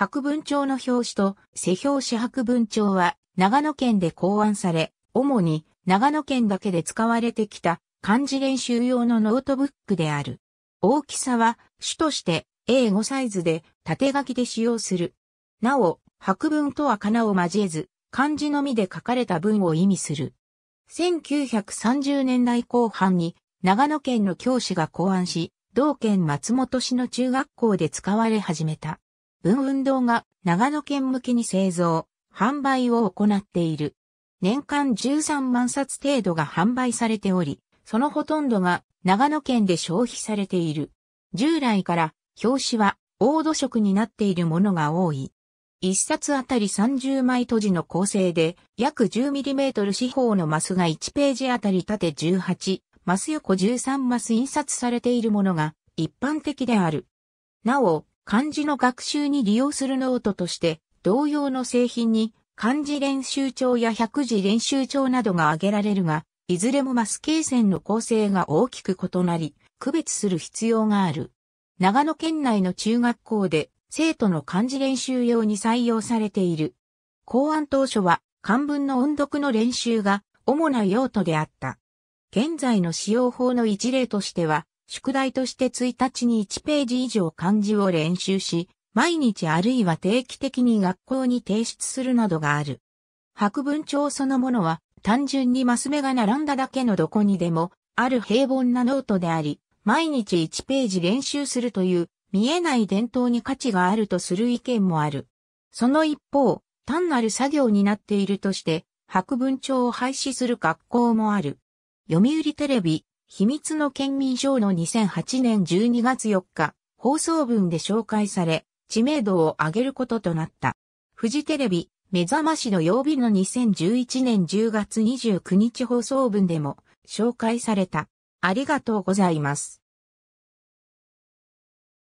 白文帳の表紙と世表紙白文帳は長野県で考案され、主に長野県だけで使われてきた漢字練習用のノートブックである。大きさは主として A5 サイズで縦書きで使用する。なお、白文とはかなを交えず、漢字のみで書かれた文を意味する。1930年代後半に長野県の教師が考案し、同県松本市の中学校で使われ始めた。運運動が長野県向けに製造、販売を行っている。年間13万冊程度が販売されており、そのほとんどが長野県で消費されている。従来から表紙は黄土色になっているものが多い。一冊あたり30枚閉じの構成で、約 10mm 四方のマスが1ページあたり縦18、マス横13マス印刷されているものが一般的である。なお、漢字の学習に利用するノートとして同様の製品に漢字練習帳や百字練習帳などが挙げられるが、いずれもマス形線の構成が大きく異なり、区別する必要がある。長野県内の中学校で生徒の漢字練習用に採用されている。考案当初は漢文の音読の練習が主な用途であった。現在の使用法の一例としては、宿題として1日に1ページ以上漢字を練習し、毎日あるいは定期的に学校に提出するなどがある。博文帳そのものは単純にマス目が並んだだけのどこにでもある平凡なノートであり、毎日1ページ練習するという見えない伝統に価値があるとする意見もある。その一方、単なる作業になっているとして、博文帳を廃止する学校もある。読売テレビ、秘密の県民賞の2008年12月4日、放送分で紹介され、知名度を上げることとなった。フジテレビ、目覚ましの曜日の2011年10月29日放送分でも紹介された。ありがとうございます。